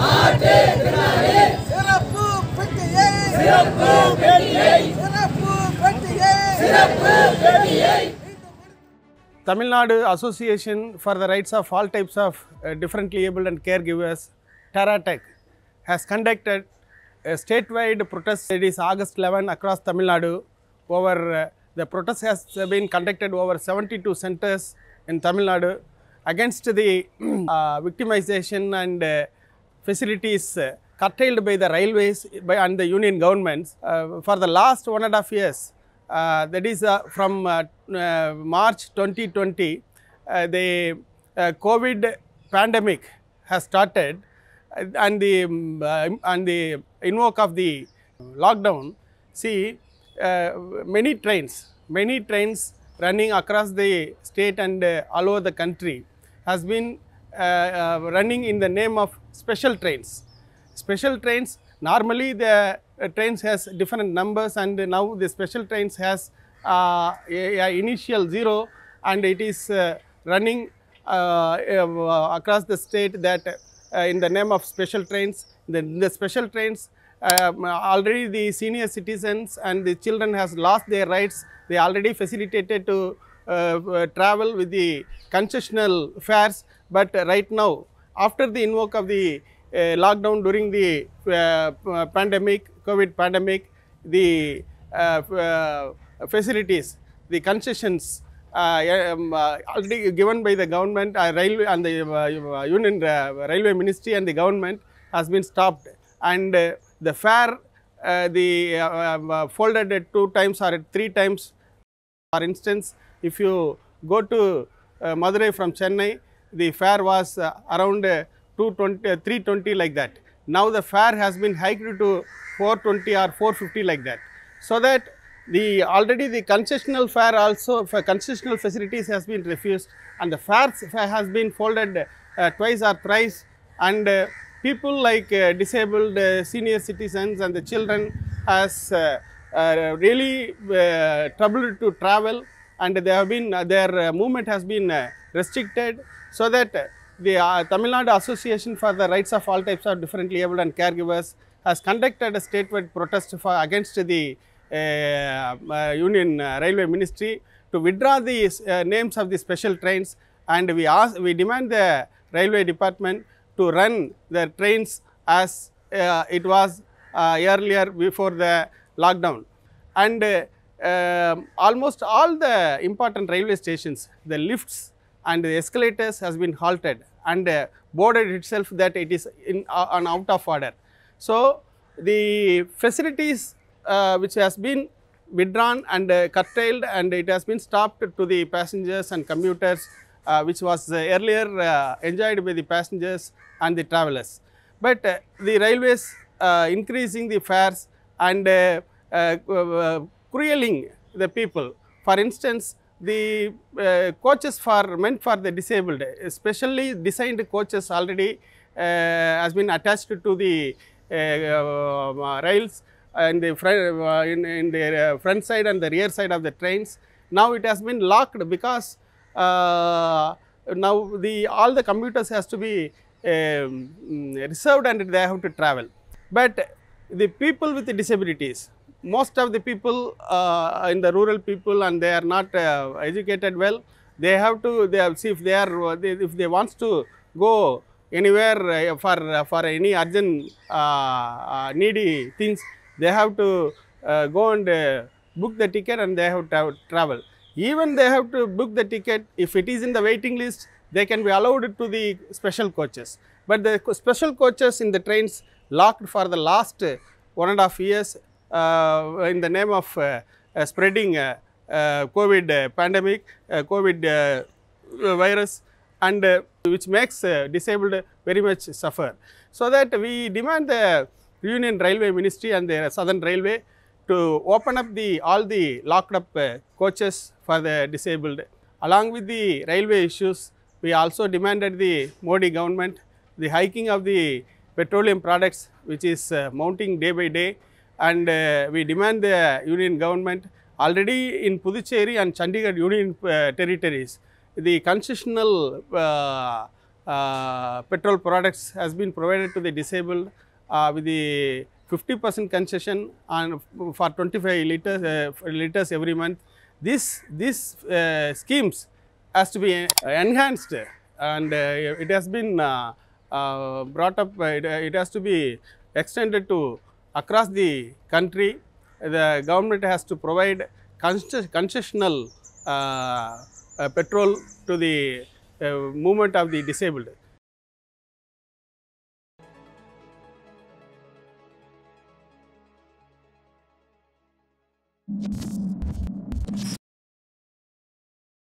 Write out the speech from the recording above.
சிறப்பு பெட்டியை சிறப்பு பெட்டியை சிறப்பு பெட்டியை சிறப்பு பெட்டியை Tamil Nadu association for the rights of all types of differently able and caregivers டெராடெக் has conducted a statewide protest series August 11 across Tamil Nadu. Over uh, the protest has been conducted over 72 centers in Tamil Nadu against the uh, victimization and uh, facilities uh, curtailed by the railways by, and the union governments uh, for the last one and a half years. Uh, that is from March 2020, the COVID pandemic has started and the, um, and the invoke of the lockdown, see many trains, many trains running across the state and all over the country has been uh, uh, running in the name of special trains. Special trains, normally the uh, trains has different numbers and now the special trains has a, a initial zero and it is running across the state that in the name of special trains. The, the special trains um, already the senior citizens and the children has lost their rights. They already facilitated to uh, uh, travel with the concessional fares. But right now, after the invoke of the uh, lockdown during the uh, pandemic, COVID pandemic, the uh, facilities, the concessions um, already given by the government railway and the union railway ministry and the government has been stopped and the fare uh, the uh, um, uh, folded at two times or at three times. For instance, if you go to Madurai from Chennai, the fare was uh, around uh, 220, uh, 320 like that. Now the fare has been hiked to 420 or 450 like that. So that the already the concessional fare also for concessional facilities has been refused and the fare has been folded uh, twice or thrice and uh, people like uh, disabled senior citizens and the children has really troubled to travel and they have been their movement has been restricted so that uh, the uh, Tamil Nadu Association for the Rights of All Types of Differently Abled and Caregivers has conducted a statewide protest for, against the uh, uh Union uh, Railway Ministry to withdraw the names of the special trains and we, ask, we demand the railway department to run the trains as it was earlier before the lockdown. And uh, um, almost all the important railway stations, the lifts and the escalators has been halted and uh, boarded itself that it is in uh, an out of order. So, the facilities uh, which has been withdrawn and uh, curtailed and it has been stopped to the passengers and commuters uh, which was uh, earlier enjoyed by the passengers and the travelers. But the railways increasing the fares and uh, uh, uh, crueling the people. For instance, the uh, coaches for meant for the disabled, especially designed coaches already uh, has been attached to the uh, um, uh rails and the front, uh, in, in, the uh, front side and the rear side of the trains. Now it has been locked because now the all the commuters has to be um, reserved and they have to travel. But the people with the disabilities most of the people uh, in the rural people and they are not uh, educated well they have to they have, see if they are uh, they, if they wants to go anywhere uh, for uh, for any urgent uh, needy things they have to go and book the ticket and they have to travel even they have to book the ticket if it is in the waiting list they can be allowed to the special coaches but the special coaches in the trains locked for the last one and a half years uh, in the name of uh, uh, spreading COVID pandemic, COVID virus and which makes disabled very much suffer. So that we demand the Union Railway Ministry and the Southern Railway to open up the all the locked up coaches for the disabled. Along with the railway issues, we also demanded the Modi government the hiking of the petroleum products which is mounting day by day and uh, we demand the union government already in Puducherry and Chandigarh union uh, territories the concessional uh, uh, petrol products has been provided to the disabled uh, with the 50% concession and for 25 liters liters every month this these schemes has to be enhanced and it has been brought up it, it has to be extended to across the country, the government has to provide concessional uh, uh, petrol to the uh, movement of the disabled.